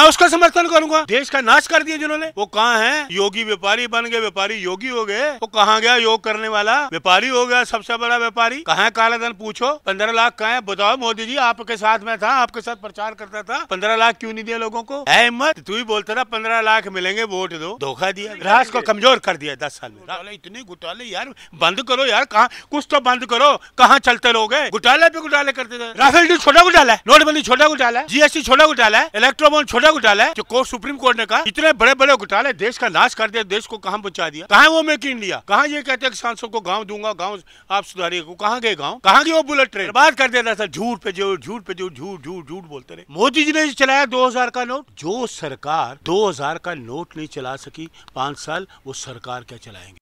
मैं उसका समर्थन करूंगा देश का नाश कर दिया जिन्होंने वो कहा है योगी व्यापारी बन गए व्यापारी योगी हो गए वो कहाँ गया योग करने वाला व्यापारी हो गया सबसे बड़ा व्यापारी कहा है काला धन पूछो पंद्रह लाख कहा है बताओ मोदी जी आपके साथ में था आपके साथ प्रचार करता था पंद्रह लाख क्यों नहीं दिया लोगों को है हिम्मत तू ही बोलता था पंद्रह लाख मिलेंगे वोट दो धोखा दिया राज को कमजोर कर दिया दस साल में इतने घोटाले यार बंद करो यार कहा कुछ तो बंद करो कहाँ चलते लोग घोटाले पे घोटाले करते थे राफेल जी छोटा घोटाला है नोटबंदी छोटा घोटाला जीएसटी छोटा घोटाला है इलेक्ट्रोबॉन्ड छोटा बड़ा घोटाला है जो कोर्ट सुप्रीम कोर्ट ने कहा इतने बड़े बड़े घोटाले देश का नाश कर दिया देश को कहाँ पहुंचा दिया कहा वो मेक इन इंडिया कहा ये कहते हैं सांसद को गाँव दूंगा गाँव आप सुधारिए कहाँ गए गाँव कहाँ गए वो बुलेट ट्रेन बात कर देता था झूठ पे जो झूठ पे जो झूठ झूठ झूठ बोलते रहे मोदी जी ने चलाया दो का नोट जो सरकार दो का नोट नहीं चला सकी पांच साल वो सरकार क्या चलाएंगे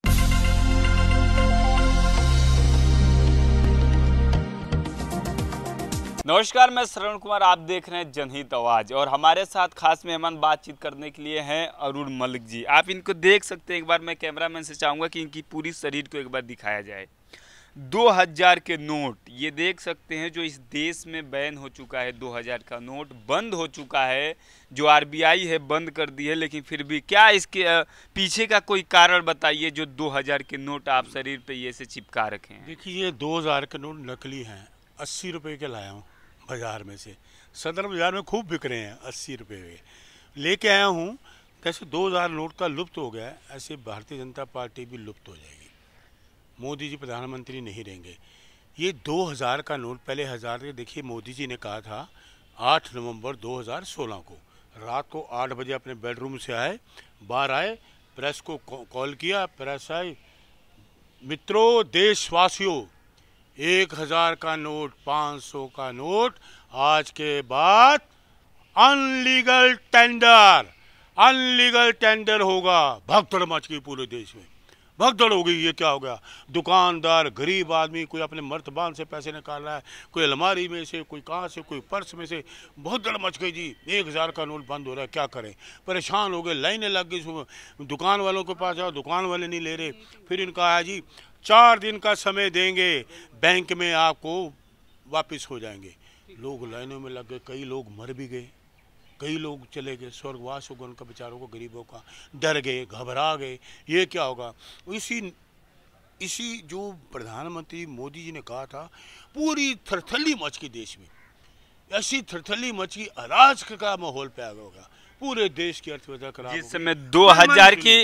नमस्कार मैं श्रवण कुमार आप देख रहे हैं जनहित आवाज और हमारे साथ खास मेहमान बातचीत करने के लिए हैं अरुण मलिक जी आप इनको देख सकते हैं एक बार मैं कैमरा मैन से चाहूँगा कि इनकी पूरी शरीर को एक बार दिखाया जाए दो हजार के नोट ये देख सकते हैं जो इस देश में बैन हो चुका है दो हजार का नोट बंद हो चुका है जो आरबीआई है बंद कर दी है लेकिन फिर भी क्या इसके पीछे का कोई कारण बताइए जो दो हजार के नोट आप शरीर पे ये से चिपका रखे हैं देखिए ये दो हजार के नोट नकली हैं अस्सी रुपये के लाया हूँ बाज़ार में से सदर बाज़ार में खूब बिक रहे हैं अस्सी रुपये के लेके आया हूँ कैसे दो हज़ार नोट का लुप्त हो गया ऐसे भारतीय जनता पार्टी भी लुप्त हो जाएगी मोदी जी प्रधानमंत्री नहीं रहेंगे ये दो हज़ार का नोट पहले हज़ार के देखिए मोदी जी ने कहा था आठ नवंबर 2016 को रात को आठ बजे अपने बेडरूम से आए बाहर आए प्रेस को कॉल किया प्रेस आए मित्रों देशवासियों एक हजार का नोट पाँच सौ का नोट आज के बाद अनलीगल टेंडर अनलीगल टेंडर होगा भगदड़ मच गई पूरे देश में भगदड़ हो गई ये क्या हो गया दुकानदार गरीब आदमी कोई अपने मर्तबान से पैसे निकाल रहा है कोई अलमारी में से कोई कहाँ से कोई पर्स में से बहुत दड़ मच गई जी एक हज़ार का नोट बंद हो रहा है क्या करें परेशान हो गए लाइनें लग गई दुकान वालों के पास जाओ दुकान वाले नहीं ले रहे फिर इनका आया जी चार दिन का समय देंगे बैंक में आपको वापस हो जाएंगे लोग लाइनों में लग गए कई लोग मर भी गए कई लोग चले गए स्वर्गवास हो गए उनका बेचारों को गरीबों का डर गए घबरा गए ये क्या होगा इसी इसी जो प्रधानमंत्री मोदी जी ने कहा था पूरी थरथली मच गई देश में ऐसी थरथली मच की अराजक का माहौल पैदा होगा पूरे देश की अर्थव्यवस्था खराब जिस समय दो हजार की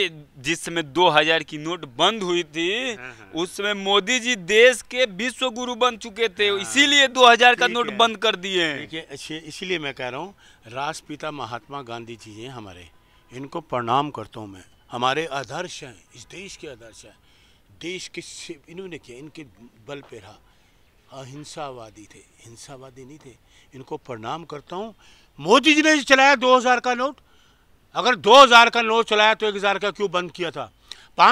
जिस समय दो हजार की नोट बंद हुई थी हाँ, हाँ। उस समय मोदी जी देश के विश्व गुरु बन चुके थे हाँ, इसीलिए दो हजार का नोट बंद कर दिए इसीलिए मैं कह रहा हूँ राष्ट्रपिता महात्मा गांधी जी हैं हमारे इनको प्रणाम करता हूँ मैं हमारे आदर्श हैं इस देश के आदर्श हैं देश के इन्होंने किया इनके बल पे रहा अहिंसावादी थे हिंसावादी नहीं थे इनको प्रणाम करता हूँ मोदी जी ने चलाया दो हजार का नोट अगर दो हजार का नोट चलाया तो एक हजार का क्यों बंद किया था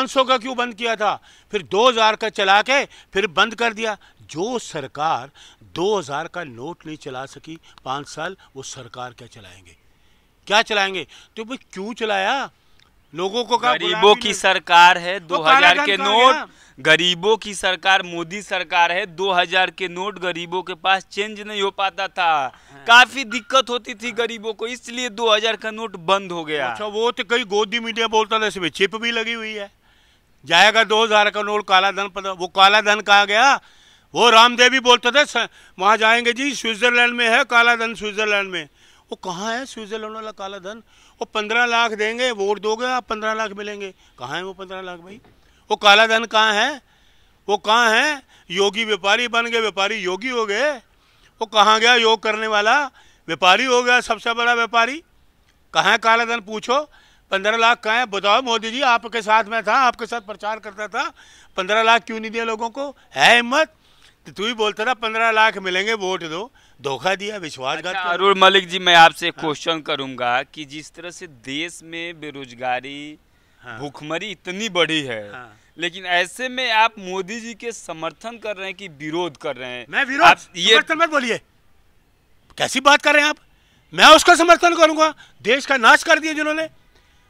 सौ का क्यों बंद किया था फिर दो हजार का चला के फिर बंद कर दिया जो सरकार दो हजार का नोट नहीं चला सकी पाँच साल वो सरकार क्या चलाएंगे क्या चलाएंगे तो भाई क्यों चलाया लोगों को गरीबों की सरकार है 2000 तो के नोट गरीबों की सरकार मोदी सरकार है 2000 के नोट गरीबों के पास चेंज नहीं हो पाता था हाँ। काफी दिक्कत होती थी गरीबों को इसलिए 2000 का नोट बंद हो गया अच्छा वो तो कई गोदी मीडिया बोलता था इसमें चिप भी लगी हुई है जाएगा 2000 का नोट काला धन पता वो काला धन कहा गया वो रामदेव भी बोलते थे वहां जाएंगे जी स्विट्जरलैंड में है काला धन स्विट्जरलैंड में वो कहाँ है स्विट्जरलैंड वाला काला धन वो पंद्रह लाख देंगे वोट दोगे आप पंद्रह लाख मिलेंगे कहाँ है वो पंद्रह लाख भाई वो काला धन कहाँ है वो कहाँ है योगी व्यापारी बन गए व्यापारी योगी हो गए वो कहाँ गया योग करने वाला व्यापारी हो गया सबसे बड़ा व्यापारी कहाँ है काला धन पूछो पंद्रह लाख कहाँ है बताओ मोदी जी आपके साथ में था आपके साथ प्रचार करता था पंद्रह लाख क्यों नहीं दिया लोगों को है हिम्मत तो तू ही बोलता था पंद्रह लाख मिलेंगे वोट दो धोखा दिया विश्वासघात अच्छा, अरुण मलिक जी मैं आपसे हाँ। क्वेश्चन करूंगा कि जिस तरह से देश में बेरोजगारी हाँ। भूखमरी इतनी बड़ी है हाँ। लेकिन ऐसे में आप मोदी जी के समर्थन कर रहे हैं कि विरोध कर रहे हैं मैं विरोध ये मत बोलिए कैसी बात कर रहे हैं आप मैं उसका समर्थन करूंगा देश का नाश कर दिया जिन्होंने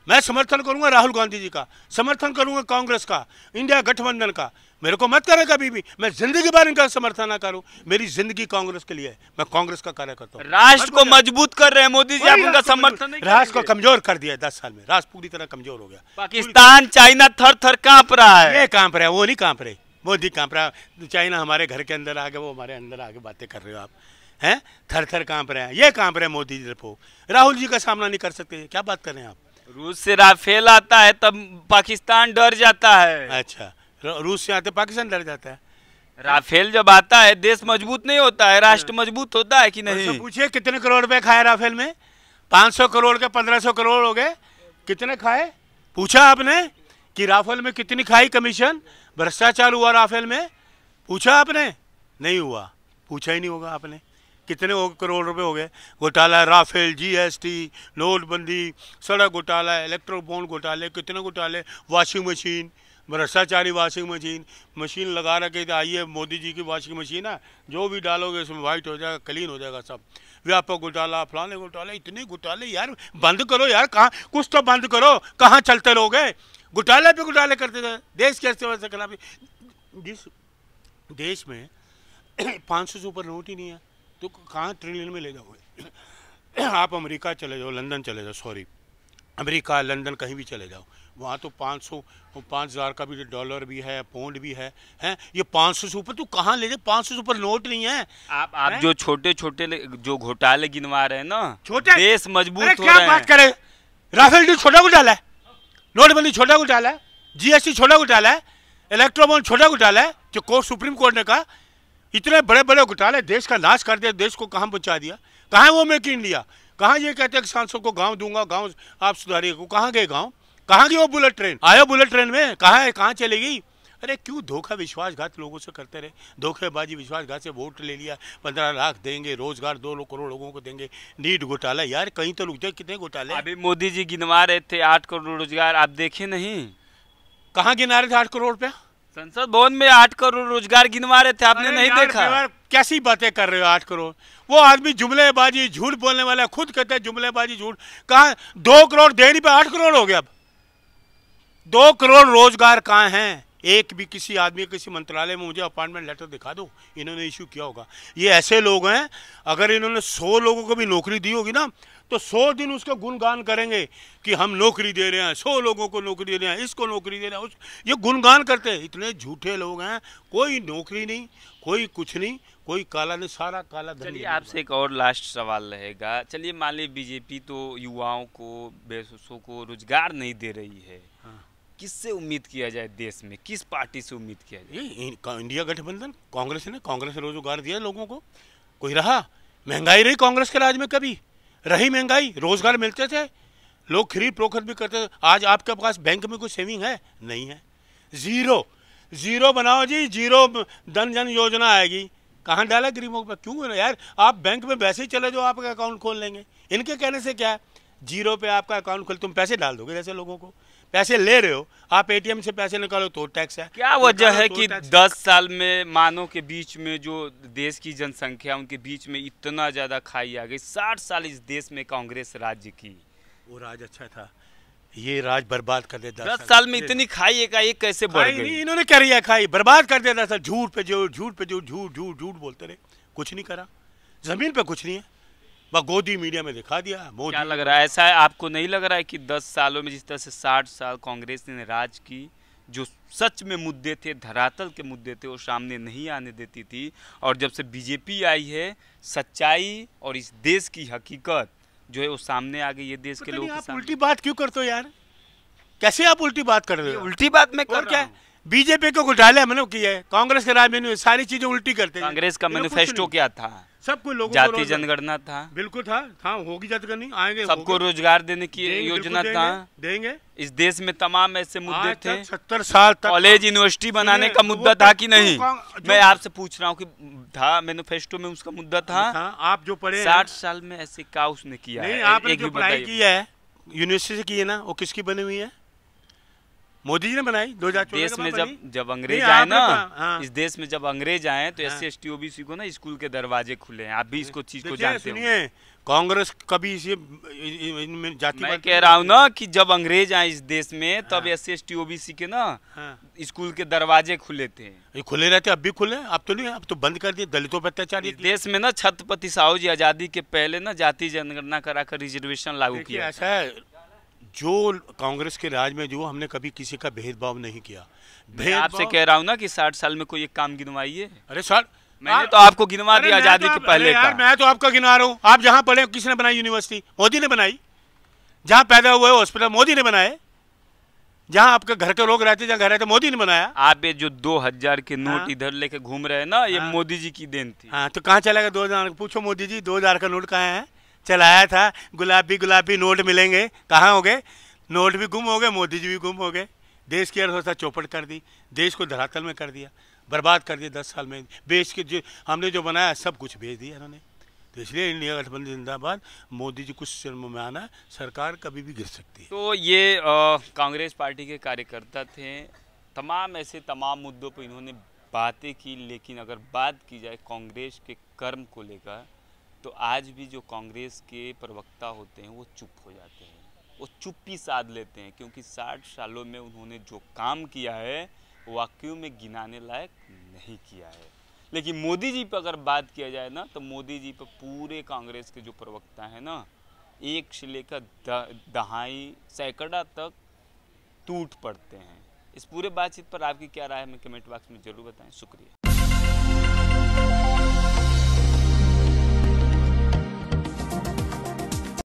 मैं समर्थन करूंगा राहुल गांधी जी का समर्थन करूंगा कांग्रेस का इंडिया गठबंधन का मेरे को मत करे कभी भी मैं जिंदगी भर इनका समर्थन ना करूं मेरी जिंदगी कांग्रेस के लिए है मैं कांग्रेस का कार्यकर्ता हूँ राष्ट्र को मजबूत कर रहे हैं मोदी जी आप उनका समर्थन राष्ट्र को कमजोर कर दिया है दस साल में राष्ट्र पूरी तरह कमजोर हो गया पाकिस्तान चाइना थर थर कांप रहा है ये कांप रहा है वो नहीं कांप रहे मोदी कांप रहा है चाइना हमारे घर के अंदर आगे वो हमारे अंदर आगे बातें कर रहे हो आप है थर थर कांप रहे हैं ये कांप रहे हैं मोदी जी तरफ राहुल जी का सामना नहीं कर सकते क्या बात कर रहे हैं आप रूस से राफेल आता है तब पाकिस्तान डर जाता है अच्छा रूस से आते पाकिस्तान डर जाता है राफेल जब आता है देश मजबूत नहीं होता है राष्ट्र हाँ। मजबूत होता है कि नहीं तो पूछिए कितने करोड़ रुपए खाए राफेल में सौ करोड़ के पंद्रह सौ करोड़ हो गए कितने खाए पूछा आपने कि राफेल में कितनी खाई कमीशन भ्रष्टाचार हुआ राफेल में पूछा आपने नहीं हुआ पूछा ही नहीं होगा आपने कितने हो करोड़ रुपए हो गए घोटाला राफेल जीएसटी नोटबंदी सड़क घोटाला इलेक्ट्रो बॉन्ड घोटाले कितने घोटाले वॉशिंग मशीन भ्रष्टाचारी वॉशिंग मशीन मशीन लगा रखे थे आइए मोदी जी की वॉशिंग मशीन है जो भी डालोगे उसमें वाइट हो जाएगा क्लीन हो जाएगा सब व्यापक घोटाला फलाने घोटाले इतने घोटाले यार बंद करो यार कहाँ कुछ तो बंद करो कहाँ चलते रहोगे घोटाले पे घोटाले करते थे देश की अर्थव्यवस्था खराब जिस देश में पाँच सौ से ऊपर नोट ही नहीं है तो कहाँ ट्रिलियन में ले जाओगे आप अमेरिका चले जाओ लंदन चले जाओ सॉरी अमेरिका लंदन कहीं भी चले जाओ वहाँ तो 500 सौ पाँच हज़ार का भी डॉलर भी है पौंड भी है हैं ये 500 सौ से ऊपर तू तो कहाँ ले जाए पाँच सौ से ऊपर नोट नहीं है आप आप है? जो छोटे छोटे जो घोटाले गिनवा रहे हैं ना छोटे देश मजबूत हो क्या रहे बात करें राफेल डील छोटा घोटाला है नोटबंदी छोटा घोटाला है जीएसटी छोटा घोटाला है इलेक्ट्रोबॉन्ड छोटा घोटाला है जो कोर्ट सुप्रीम कोर्ट ने कहा इतने बड़े बड़े घोटाले देश का नाश कर दिया देश को कहाँ पहुँचा दिया कहाँ वो मेक इंडिया कहाँ ये कहते हैं सांसद को गांव दूंगा गांव आप सुधारिए को कहाँ गए गांव कहाँ गए वो बुलेट ट्रेन आया बुलेट ट्रेन में कहाँ है कहाँ चले गई अरे क्यों धोखा विश्वासघात लोगों से करते रहे धोखेबाजी विश्वासघात से वोट ले लिया पंद्रह लाख देंगे रोजगार दो लो करोड़ लोगों को देंगे नीट घोटाला यार कहीं तो रुकते कितने घोटाले अभी मोदी जी गिनवा रहे थे आठ करोड़ रोजगार आप देखे नहीं कहाँ गिना रहे थे आठ करोड़ रुपया संसद भवन में आठ करोड़ रोजगार गिनवा रहे थे आपने नहीं देखा कैसी बातें कर रहे हो आठ करोड़ वो आदमी जुमलेबाजी झूठ बोलने वाला खुद कहते हैं जुमलेबाजी झूठ कहा दो करोड़ देरी पे आठ करोड़ हो गया अब दो करोड़ रोजगार कहाँ हैं एक भी किसी आदमी किसी मंत्रालय में मुझे अपॉइंटमेंट लेटर दिखा दो इन्होंने इशू किया होगा ये ऐसे लोग हैं अगर इन्होंने सौ लोगों को भी नौकरी दी होगी ना तो सौ दिन उसका गुणगान करेंगे कि हम नौकरी दे रहे हैं सौ लोगों को नौकरी दे रहे हैं इसको नौकरी दे रहे हैं उस ये गुणगान करते हैं इतने झूठे लोग हैं कोई नौकरी नहीं कोई कुछ नहीं कोई काला नहीं सारा काला चलिए आपसे एक और लास्ट सवाल रहेगा चलिए मान ली बीजेपी तो युवाओं को बेसूसों को रोजगार नहीं दे रही है हाँ। किससे उम्मीद किया जाए देश में किस पार्टी से उम्मीद किया जाए इंडिया गठबंधन कांग्रेस ने कांग्रेस रोजगार दिया लोगों को कोई रहा महंगाई रही कांग्रेस के राज में कभी रही महंगाई रोजगार मिलते थे लोग खरीद प्रोखत भी करते थे आज आपके पास बैंक में कुछ सेविंग है नहीं है ज़ीरो ज़ीरो बनाओ जी जीरो धन जन योजना आएगी कहाँ डाला गरीबों पर क्यों यार आप बैंक में वैसे ही चले जाओ आपका अकाउंट खोल लेंगे इनके कहने से क्या है जीरो पे आपका अकाउंट खोल तुम पैसे डाल दोगे जैसे लोगों को पैसे ले रहे हो आप एटीएम से पैसे निकालो तो टैक्स है क्या वजह है तो कि दस साल में मानव के बीच में जो देश की जनसंख्या उनके बीच में इतना ज़्यादा खाई आ गई साठ साल इस देश में कांग्रेस राज्य की वो राज अच्छा था ये राज बर्बाद कर दे दस, दस साल में इतनी खाई एक कैसे बढ़ गई इन्होंने क्या लिया खाई बर्बाद कर दिया दस झूठ पे जो झूठ पे जो झूठ झूठ झूठ बोलते रहे कुछ नहीं करा जमीन पे कुछ नहीं है गोदी मीडिया में दिखा दिया मोदी क्या लग रहा है ऐसा है आपको नहीं लग रहा है कि दस सालों में जिस तरह से साठ साल कांग्रेस ने राज की जो सच में मुद्दे थे धरातल के मुद्दे थे वो सामने नहीं आने देती थी और जब से बीजेपी आई है सच्चाई और इस देश की हकीकत जो है वो सामने आ गई ये देश के लोग उल्टी बात क्यों करते हो यार कैसे आप उल्टी बात कर रहे हो उल्टी बात में कर क्या बीजेपी को घोटाले हमने किया है कांग्रेस के राज में सारी चीजें उल्टी करते हैं कांग्रेस का मैनिफेस्टो क्या था सब कोई लोगों जाति जनगणना था बिल्कुल था था हाँ, होगी जनगणना आएंगे सबको रोजगार देने की योजना था देंगे इस देश में तमाम ऐसे मुद्दे थे सत्तर साल तक कॉलेज यूनिवर्सिटी बनाने का तो मुद्दा तो था कि तो नहीं मैं आपसे पूछ रहा हूँ कि था मैनिफेस्टो में उसका मुद्दा था हाँ, आप जो पढ़े साठ साल में ऐसे का उसने किया है यूनिवर्सिटी से की है ना वो किसकी बनी हुई है मोदी जी ने बनाई दो हजार देश में जब जब अंग्रेज आए ना हाँ। इस देश में जब अंग्रेज आए तो S C S T OBC को ना स्कूल के दरवाजे खुले हैं आप भी इसको चीज को जानते हैं कांग्रेस कभी इसे जाति मैं कह रहा हूँ ना कि जब अंग्रेज आए इस देश में हाँ। तब S C S T OBC के ना हाँ। स्कूल के दरवाजे खुले थे ये खुले रहते अब भी खुले अब तो नहीं अब तो बंद कर दिए दलितों पर अत्याचार देश में ना छत्रपति साहू जी आजादी के पहले ना जाति जनगणना करा कर रिजर्वेशन लागू किया ऐसा जो कांग्रेस के राज में जो हमने कभी किसी का भेदभाव नहीं किया मैं आपसे कह रहा हूँ ना कि साठ साल में कोई एक काम गिनवाइए अरे सर मैंने तो आपको गिनवा दिया आजादी तो के पहले यार मैं तो आपका गिनवा रहा हूँ आप जहाँ पढ़े किसने बनाई यूनिवर्सिटी मोदी ने बनाई जहाँ पैदा हुए हॉस्पिटल मोदी ने बनाए जहाँ आपके घर के लोग रहते जहाँ घर रहते तो मोदी ने बनाया आप ये जो दो हजार के नोट हाँ? इधर लेके घूम रहे हैं ना ये हाँ? मोदी जी की देन थी हाँ तो कहाँ चला गया दो हजार पूछो मोदी जी दो हजार का नोट कहाँ है चलाया था गुलाबी गुलाबी नोट मिलेंगे कहाँ हो गए नोट भी गुम हो गए मोदी जी भी गुम हो गए देश की अर्थव्यवस्था चौपट कर दी देश को धरातल में कर दिया बर्बाद कर दिया दस साल में बेच के जो हमने जो बनाया सब कुछ बेच दिया इन्होंने तो इसलिए इंडिया गठबंधन जिंदाबाद मोदी जी कुछ जन्म में आना सरकार कभी भी गिर सकती है तो ये कांग्रेस पार्टी के कार्यकर्ता थे तमाम ऐसे तमाम मुद्दों पर इन्होंने बातें की लेकिन अगर बात की जाए कांग्रेस के कर्म को लेकर तो आज भी जो कांग्रेस के प्रवक्ता होते हैं वो चुप हो जाते हैं वो चुप्पी साध लेते हैं क्योंकि साठ सालों में उन्होंने जो काम किया है वाकई में गिनाने लायक नहीं किया है लेकिन मोदी जी पर अगर बात किया जाए ना तो मोदी जी पर पूरे कांग्रेस के जो प्रवक्ता हैं ना एक से लेकर दहाई सैकड़ा तक टूट पड़ते हैं इस पूरे बातचीत पर आपकी क्या राय है हमें कमेंट बॉक्स में ज़रूर बताएं शुक्रिया